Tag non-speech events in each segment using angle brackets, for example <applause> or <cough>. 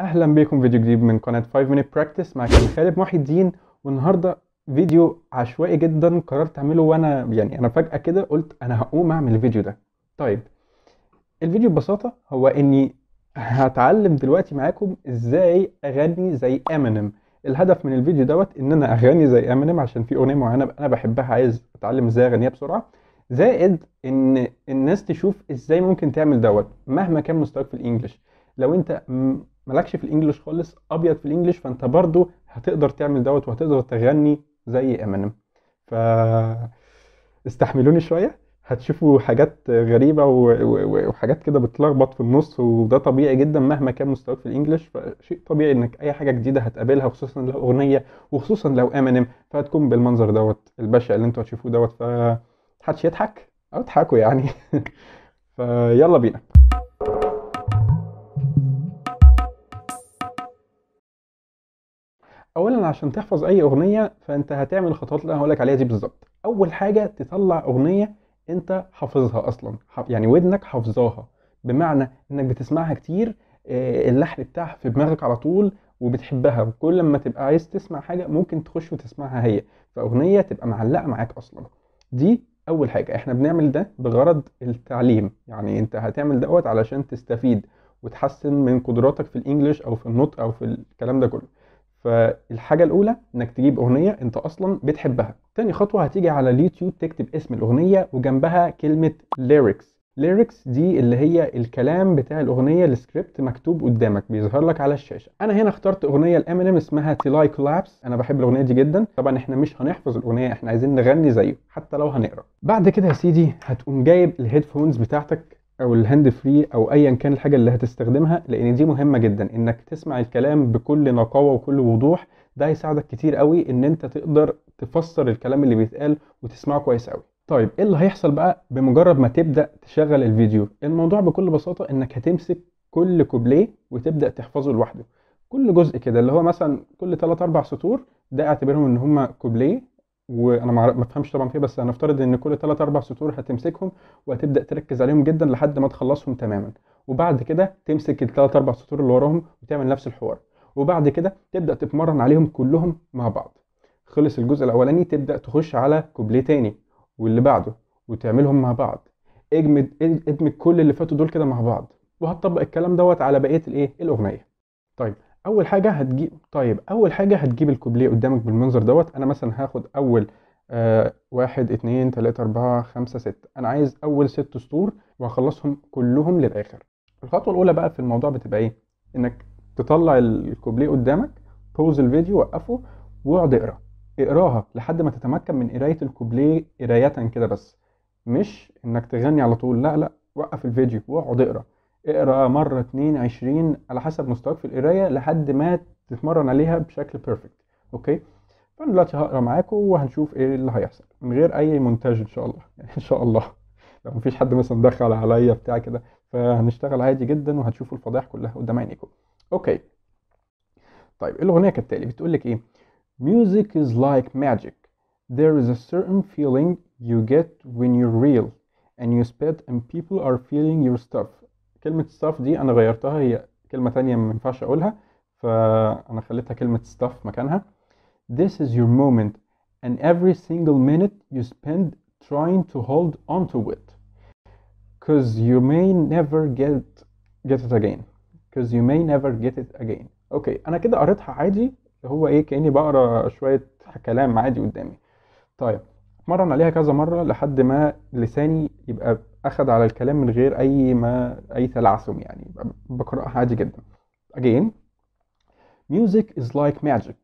اهلا بيكم فيديو جديد من قناه 5 minute practice مع كابتن خالد محي الدين والنهارده فيديو عشوائي جدا قررت اعمله وانا يعني انا فجاه كده قلت انا هقوم اعمل الفيديو ده طيب الفيديو ببساطه هو اني هتعلم دلوقتي معاكم ازاي اغني زي امينيم الهدف من الفيديو دوت ان انا اغني زي امينيم عشان في اغنيه معينه انا بحبها عايز اتعلم ازاي اغنيها بسرعه زائد ان الناس تشوف ازاي ممكن تعمل دوت مهما كان مستواك في الانجليش لو انت مالكش في الانجليش خالص ابيض في الانجليش فانت برضو هتقدر تعمل دوت وهتقدر تغني زي امينيم ف استحملوني شويه هتشوفوا حاجات غريبه وحاجات كده بتلخبط في النص وده طبيعي جدا مهما كان مستواك في الانجليش فشيء طبيعي انك اي حاجه جديده هتقابلها خصوصا لو اغنيه وخصوصا لو امينيم فهتكون بالمنظر دوت البشع اللي انتوا هتشوفوه دوت ف محدش يضحك او اضحكوا يعني <laughs> فيلا بينا اولا عشان تحفظ اي اغنيه فانت هتعمل الخطوات اللي انا هقولك عليها دي بالظبط اول حاجه تطلع اغنيه انت حافظها اصلا يعني ودنك حافظاها بمعنى انك بتسمعها كتير آه، اللحن بتاعها في دماغك على طول وبتحبها وكل لما تبقى عايز تسمع حاجه ممكن تخش وتسمعها هي فاغنيه تبقى معلقه معاك اصلا دي اول حاجه احنا بنعمل ده بغرض التعليم يعني انت هتعمل دوت علشان تستفيد وتحسن من قدراتك في الانجليش او في النطق او في الكلام ده كله فالحاجه الاولى انك تجيب اغنيه انت اصلا بتحبها تاني خطوه هتيجي على اليوتيوب تكتب اسم الاغنيه وجنبها كلمه lyrics lyrics دي اللي هي الكلام بتاع الاغنيه السكريبت مكتوب قدامك بيظهر لك على الشاشه انا هنا اخترت اغنيه لامينيم اسمها تيلاي كولابس انا بحب الاغنيه دي جدا طبعا احنا مش هنحفظ الاغنيه احنا عايزين نغني زيه حتى لو هنقرا بعد كده يا سيدي هتقوم جايب الهيدفونز بتاعتك او الهاند فري او ايا كان الحاجه اللي هتستخدمها لان دي مهمه جدا انك تسمع الكلام بكل نقاوه وكل وضوح ده هيساعدك كتير قوي ان انت تقدر تفسر الكلام اللي بيتقال وتسمعه كويس قوي طيب ايه اللي هيحصل بقى بمجرد ما تبدا تشغل الفيديو الموضوع بكل بساطه انك هتمسك كل كوبليه وتبدا تحفظه لوحده كل جزء كده اللي هو مثلا كل 3 4 سطور ده اعتبرهم ان هم كوبليه وانا ما بفهمش طبعا فيه بس هنفترض ان كل 3 4 سطور هتمسكهم وهتبدا تركز عليهم جدا لحد ما تخلصهم تماما وبعد كده تمسك الثلاث اربع سطور اللي وراهم وتعمل نفس الحوار وبعد كده تبدا تتمرن عليهم كلهم مع بعض خلص الجزء الاولاني تبدا تخش على كوبليه تاني واللي بعده وتعملهم مع بعض اجمد ادمج كل اللي فاتوا دول كده مع بعض وهتطبق الكلام دوت على بقيه الايه الاغنيه طيب اول حاجه هتجيب طيب اول حاجه هتجيب الكوبليه قدامك بالمنظر دوت انا مثلا هاخد اول آه واحد اتنين تلاتة اربعة خمسة ستة انا عايز اول ست سطور وهخلصهم كلهم للاخر الخطوه الاولى بقى في الموضوع بتبقى ايه انك تطلع الكوبليه قدامك بوز الفيديو وقفه واقعد اقرا اقراها لحد ما تتمكن من قرايه الكوبليه قرايه كده بس مش انك تغني على طول لا لا وقف الفيديو واقعد اقرا اقرا مره اتنين عشرين على حسب مستواك في القرايه لحد ما تتمرن عليها بشكل بيرفكت اوكي فانا دلوقتي هقرا معاكم وهنشوف ايه اللي هيحصل من غير اي مونتاج ان شاء الله يعني <laughs> ان شاء الله لو مفيش حد مثلا دخل عليا بتاع كده فهنشتغل عادي جدا وهتشوفوا الفضائح كلها قدام عينيكم اوكي طيب الاغنيه كالتالي بتقول لك ايه Music is like magic. There is a certain feeling you get when you're real and you spit and people are feeling your stuff كلمة stuff دي أنا غيرتها هي كلمة تانية ما ينفعش أقولها فأنا خليتها كلمة stuff مكانها This is your moment and every single minute you spend trying to hold on to it because you may never get get it again because you may never get it again اوكي انا كده قريتها عادي هو ايه كاني بقرا شويه كلام عادي قدامي طيب اتمرن عليها كذا مره لحد ما لساني يبقى اخذ على الكلام من غير اي ما اي تلعثم يعني بقراها عادي جدا again music is like magic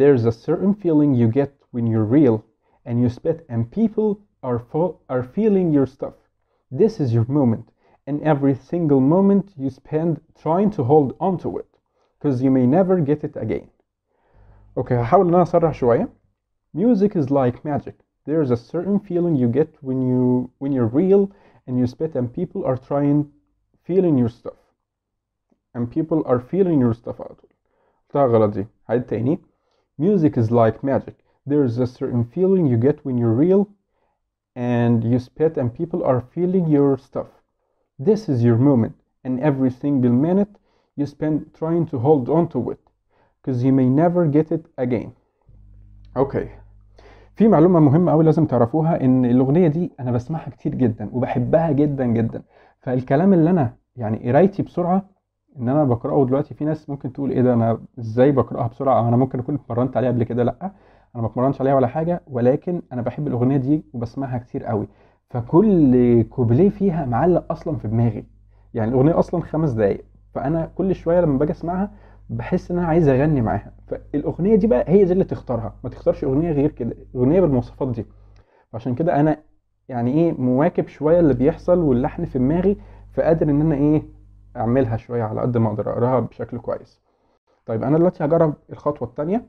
there's a certain feeling you get when you're real and you spit and people are are feeling your stuff this is your moment and every single moment you spend trying to hold on to it because you may never get it again okay هحاول ان انا اسرح شويه music is like magic there's a certain feeling you get when you when you're real and you spit and people are trying feeling your stuff and people are feeling your stuff out طول قلتها غلط music is like magic there's a certain feeling you get when you're real and you spit and people are feeling your stuff this is your moment and every single minute you spend trying to hold on to it because you may never get it again okay في معلومة مهمة أوي لازم تعرفوها إن الأغنية دي أنا بسمعها كتير جدًا وبحبها جدًا جدًا، فالكلام اللي أنا يعني قرايتي بسرعة إن أنا بقرأه دلوقتي في ناس ممكن تقول إيه ده أنا إزاي بقرأها بسرعة أنا ممكن أكون اتمرنت عليها قبل كده، لأ أنا ما اتمرنتش عليها ولا حاجة ولكن أنا بحب الأغنية دي وبسمعها كتير أوي، فكل كوبليه فيها معلق أصلًا في دماغي، يعني الأغنية أصلًا خمس دقايق فأنا كل شوية لما باجي أسمعها بحس ان انا عايز اغني معاها فالاغنيه دي بقى هي دي اللي تختارها ما تختارش اغنيه غير كده اغنيه بالمواصفات دي عشان كده انا يعني ايه مواكب شويه اللي بيحصل واللحن في دماغي فقادر ان انا ايه اعملها شويه على قد ما اقدر اقراها بشكل كويس طيب انا دلوقتي هجرب الخطوه الثانيه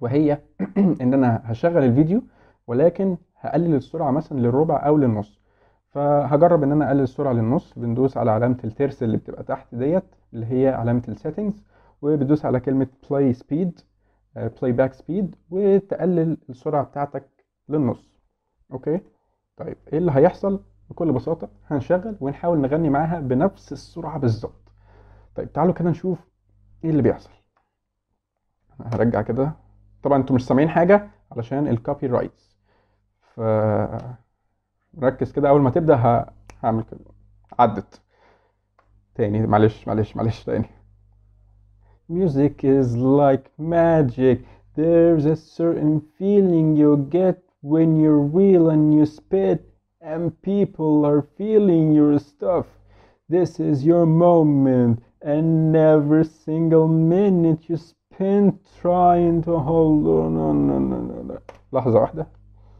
وهي <clears throat> ان انا هشغل الفيديو ولكن هقلل السرعه مثلا للربع او للنص فهجرب ان انا اقلل السرعه للنص بندوس على علامه الترس اللي بتبقى تحت ديت اللي هي علامه السيتنجز وبتدوس على كلمة play speed آه، play back speed وتقلل السرعة بتاعتك للنص اوكي طيب ايه اللي هيحصل بكل بساطة هنشغل ونحاول نغني معاها بنفس السرعة بالظبط طيب تعالوا كده نشوف ايه اللي بيحصل هرجع كده طبعا انتوا مش سامعين حاجة علشان الكوبي رايتس ف ركز كده اول ما تبدأ هعمل كده عدت تاني معلش معلش معلش تاني Music is like magic. There's a certain feeling you get when you are real and you spit, and people are feeling your stuff. This is your moment, and every single minute you spend trying to hold on. No, no, no, no. لحظة واحدة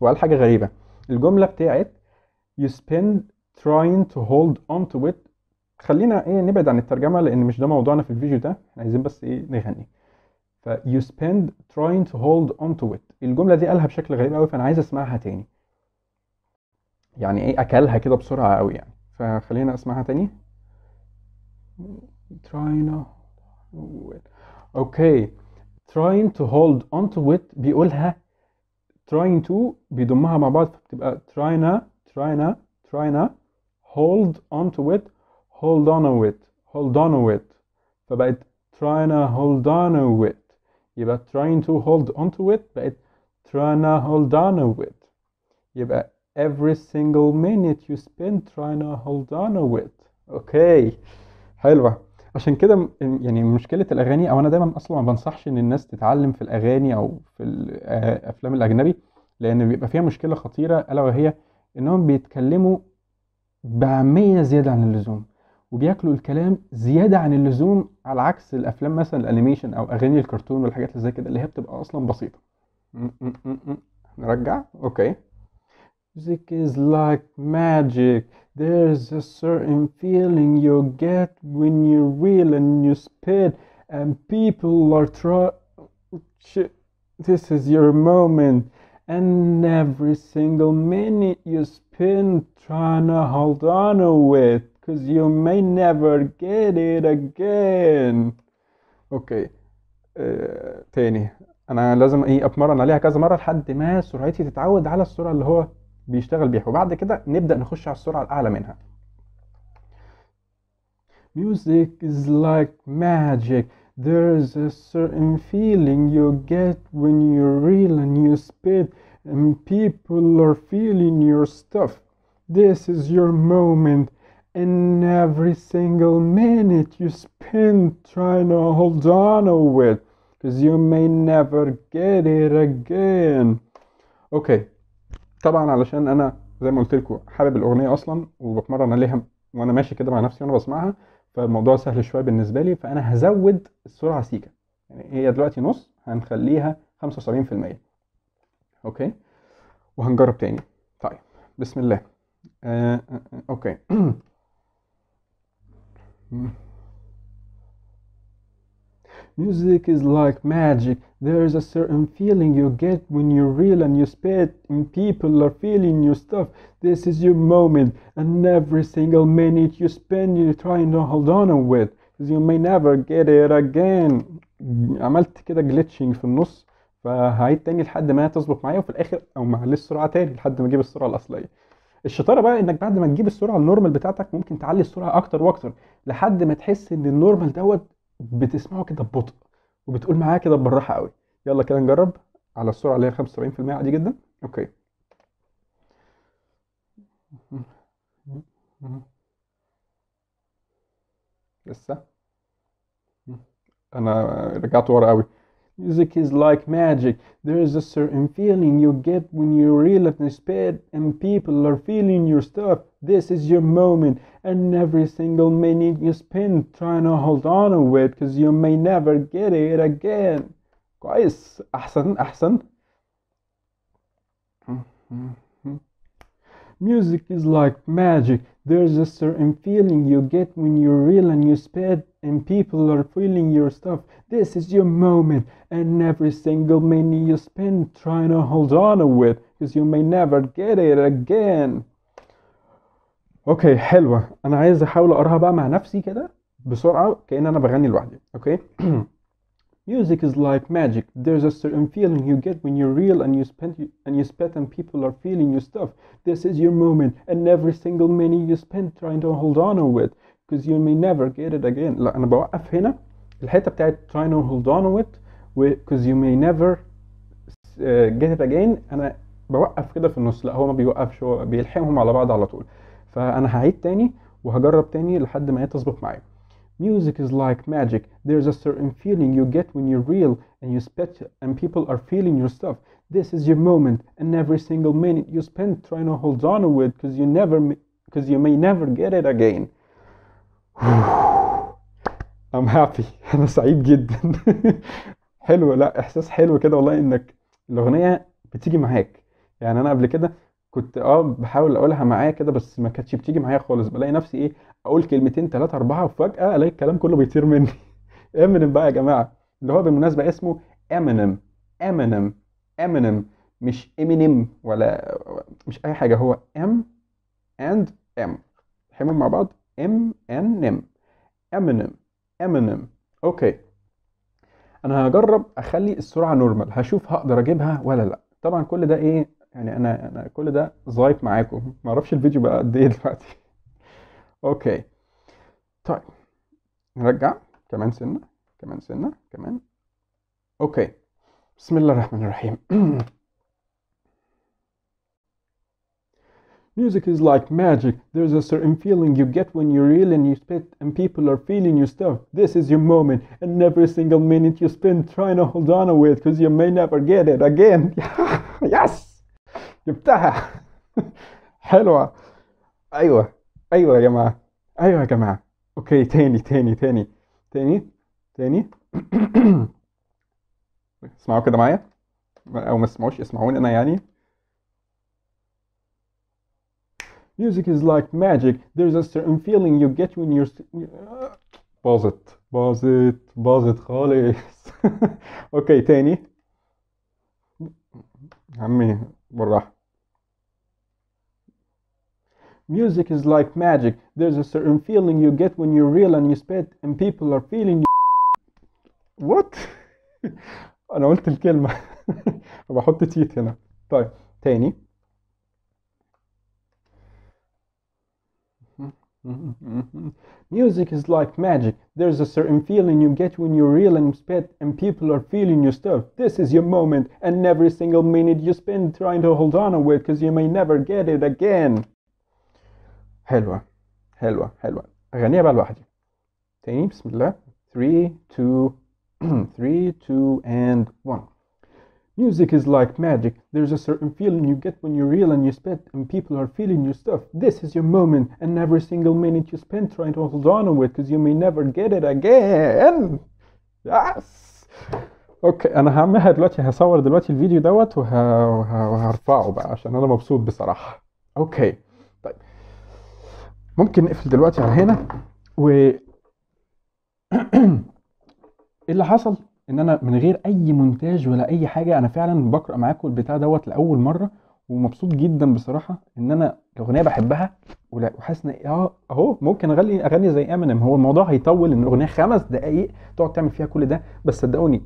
وقال حاجة غريبة الجملة بتاعت you spend trying to hold on to it خلينا ايه نبعد عن الترجمه لان مش ده موضوعنا في الفيديو ده احنا عايزين بس ايه نغني ف you spend trying to hold on to it الجمله دي قالها بشكل غريب قوي فانا عايز اسمعها تاني يعني ايه اكلها كده بسرعه قوي يعني فخلينا اسمعها تاني trying to اوكي trying to hold on to it بيقولها trying to بيضمها مع بعض فبتبقى trying to trying to trying to hold on to it hold on to it hold on to it فبقت trying to hold on to it يبقى trying to hold on to it بقت trying to hold on to it يبقى every single minute you spend trying to hold on to it اوكي okay. حلوه عشان كده يعني مشكله الاغاني او انا دايما اصلا ما بنصحش ان الناس تتعلم في الاغاني او في الافلام آه، الاجنبي لان بيبقى فيها مشكله خطيره الا وهي انهم بيتكلموا بعاميه زياده عن اللزوم وبياكلوا الكلام زياده عن اللزوم على عكس الافلام مثلا الانيميشن او اغاني الكرتون والحاجات اللي زي كده اللي هي بتبقى اصلا بسيطه نرجع اوكي Music is like magic. There's a certain feeling you get when you reel and you spit, and people are trying. This is your moment, and every single minute you spin trying to hold on to it. because you may never get it again اوكي آه، تاني انا لازم ايه اتمرن عليها كذا مره لحد ما سرعتي تتعود على السرعه اللي هو بيشتغل بيها وبعد كده نبدا نخش على السرعه الاعلى منها Music is like magic. There is a certain feeling you get when you reel and you spit and people are feeling your stuff. This is your moment. and every single minute you spend trying to hold on to it because you may never get it again اوكي طبعا علشان انا زي ما قلت لكم حابب الاغنيه اصلا وبتمرن عليها وانا ماشي كده مع نفسي وانا بسمعها فالموضوع سهل شويه بالنسبه لي فانا هزود السرعه سيكه يعني هي دلوقتي نص هنخليها 75% اوكي وهنجرب تاني طيب بسم الله آه, آه،, آه، اوكي <clears throat> Hmm. Music is like magic. There is a certain feeling you get when you reel and you spit, and people are feeling your stuff. This is your moment, and every single minute you spend, you are trying to hold on with, because you may never get it again. عملت كده glitching في النص فهعيد تاني لحد ما تظبط معايا وفي الاخر او مع سرعه تاني لحد ما اجيب السرعه الاصليه الشطاره بقى انك بعد ما تجيب السرعه النورمال بتاعتك ممكن تعلي السرعه اكتر واكتر لحد ما تحس ان النورمال دوت بتسمعه كده ببطء وبتقول معاه كده بالراحه قوي يلا كده نجرب على السرعه اللي هي 75% عادي جدا اوكي لسه انا رجعت ورا قوي Music is like magic. There is a certain feeling you get when you reel at the spit and people are feeling your stuff. This is your moment, and every single minute you spend trying to hold on to it because you may never get it again. Guys, أحسن أحسن Music is like magic. There's a certain feeling you get when you are real and you spit and people are feeling your stuff. This is your moment and every single minute you spend trying to hold on to it because you may never get it again. اوكي حلوة انا عايز احاول اقراها بقى مع نفسي كده بسرعة كأن انا بغني لوحدي اوكي <clears throat> Music is like magic. There's a certain feeling you get when you're real and you spend and you spend, and people are feeling your stuff. This is your moment, and every single minute you spend trying to hold on to it, because you may never get it again. لا أنا بوقف هنا الحتة بتاعت trying to hold on to it, because you may never uh, get it again. أنا بوقف كده في النص، لا هو ما بيوقفش هو بيلحقهم على بعض على طول. فأنا هعيد تاني وهجرب تاني لحد ما هي تظبط معايا. Music is like magic. There's a certain feeling you get when you are real and you spit and people are feeling your stuff. This is your moment, and every single minute you spend trying to hold on to it because you never, because you may never get it again. <sighs> I'm happy <laughs> أنا سعيد جدا <laughs> حلو لا إحساس حلو كده والله إنك الأغنية بتيجي معاك يعني أنا قبل كده كنت اه بحاول اقولها معايا كده بس ما كانتش بتيجي معايا خالص بلاقي نفسي ايه اقول كلمتين ثلاثه اربعه وفجاه الاقي الكلام كله بيطير مني <laughs> امينيم بقى يا جماعه اللي هو بالمناسبه اسمه امينيم امينيم امينيم مش امينيم ولا مش اي حاجه هو ام اند ام تحمهم مع بعض ام ان ام امينيم امينيم اوكي انا هجرب اخلي السرعه نورمال هشوف هقدر اجيبها ولا لا طبعا كل ده ايه يعني انا انا كل ده زايب معاكم معرفش الفيديو بقى قد ايه دلوقتي اوكي طيب نرجع كمان سنه كمان سنه كمان اوكي بسم الله الرحمن الرحيم Music is like magic. There's a certain feeling you get when you are really and you spit, and people are feeling your stuff. This is your moment, and every single minute you spend trying to hold on to it, because you may never get it again. <laughs> yes! جبتها حلوة أيوة ايوه يا جماعه ايوه يا جماعه اوكي تاني تاني تاني تاني تاني <clears throat> اسمعوا كده معايا او ما تسمعوش اسمعوني انا يعني Music is like magic. There's a certain feeling you get when you're باظت باظت باظت خالص <laughs> اوكي تاني عمي بالراحة Music is like magic. There's a certain feeling you get when you are real and you spit and people are feeling you. What? <laughs> انا قلت الكلمة وبحط <laughs> تيت هنا طيب تاني Music is like magic. There's a certain feeling you get when you are real and spit, and people are feeling your stuff. This is your moment, and every single minute you spend trying to hold on to it, because you may never get it again. حلوة حلوة حلوة أغنيها بقى لوحدي تاني بسم الله 3 2 <clears throat> 3 2 and 1 Music is like magic. There's a certain feeling you get when you are real and you spit, and people are feeling your stuff. This is your moment, and every single minute you spend trying to hold on to it, because you may never get it again. Yes. اوكي انا هعملها دلوقتي هصور دلوقتي الفيديو دوت وه... وه... وهرفعه بقى عشان انا مبسوط بصراحه اوكي okay. ممكن نقفل دلوقتي على هنا و <clears throat> إيه اللي حصل ان انا من غير اي مونتاج ولا اي حاجه انا فعلا بقرا معاكم البتاع دوت لاول مره ومبسوط جدا بصراحه ان انا الاغنيه بحبها وحاسس ان اه اهو ممكن اغني اغني زي امينيم هو الموضوع هيطول ان الاغنيه خمس دقائق تقعد تعمل فيها كل ده بس صدقوني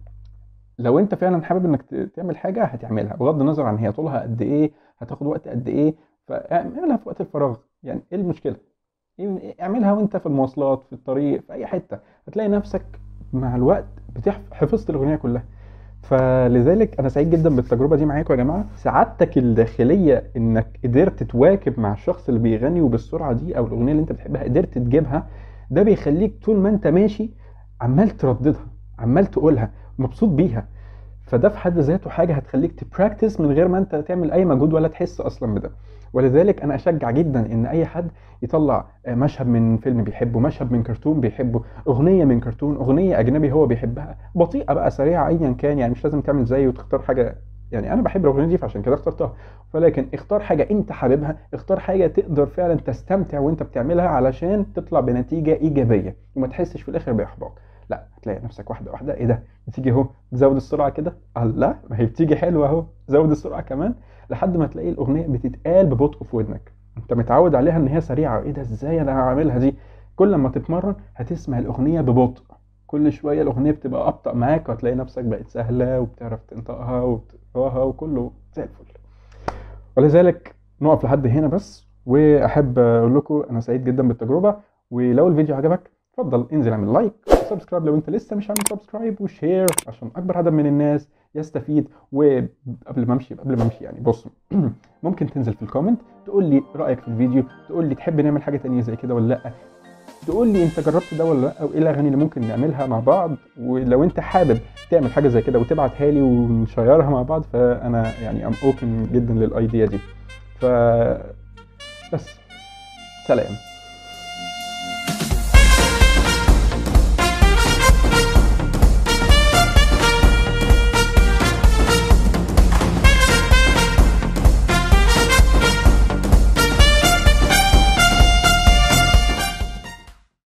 <clears throat> لو انت فعلا حابب انك تعمل حاجه هتعملها بغض النظر عن هي طولها قد ايه هتاخد وقت قد ايه فاعملها في وقت الفراغ يعني ايه المشكله إيه إيه، اعملها وانت في المواصلات في الطريق في اي حته هتلاقي نفسك مع الوقت حفظت الاغنيه كلها فلذلك انا سعيد جدا بالتجربه دي معاكم يا جماعه سعادتك الداخليه انك قدرت تواكب مع الشخص اللي بيغني وبالسرعه دي او الاغنيه اللي انت بتحبها قدرت تجيبها ده بيخليك طول ما انت ماشي عمال ترددها عمال تقولها مبسوط بيها فده في حد ذاته حاجه هتخليك تبراكتس من غير ما انت تعمل اي مجهود ولا تحس اصلا بده ولذلك انا اشجع جدا ان اي حد يطلع آه، مشهد من فيلم بيحبه مشهد من كرتون بيحبه اغنيه من كرتون اغنيه اجنبي هو بيحبها بطيئه بقى سريعه ايا كان يعني مش لازم تعمل زيه وتختار حاجه يعني انا بحب الاغنيه دي فعشان كده اخترتها ولكن اختار حاجه انت حاببها اختار حاجه تقدر فعلا تستمتع وانت بتعملها علشان تطلع بنتيجه ايجابيه وما تحسش في الاخر باحباط لا تلاقي نفسك واحده واحده ايه ده بتيجي اهو زود السرعه كده الله ما هي بتيجي حلوه اهو زود السرعه كمان لحد ما تلاقي الاغنيه بتتقال ببطء في ودنك انت متعود عليها ان هي سريعه ايه ده ازاي انا هعملها دي كل ما تتمرن هتسمع الاغنيه ببطء كل شويه الاغنيه بتبقى ابطا معاك وهتلاقي نفسك بقت سهله وبتعرف تنطقها وبتقراها وكله زي الفل ولذلك نقف لحد هنا بس واحب اقول لكم انا سعيد جدا بالتجربه ولو الفيديو عجبك اتفضل انزل اعمل لايك وسبسكرايب لو انت لسه مش عامل سبسكرايب وشير عشان اكبر عدد من الناس يستفيد وقبل ما امشي قبل ما امشي يعني بص <clears throat> ممكن تنزل في الكومنت تقول لي رايك في الفيديو تقول لي تحب نعمل حاجه ثانيه زي كده ولا لا تقول لي انت جربت ده ولا لا وايه الاغاني اللي ممكن نعملها مع بعض ولو انت حابب تعمل حاجه زي كده وتبعتها لي ونشيرها مع بعض فانا يعني ام اوبن جدا للايديا دي ف بس سلام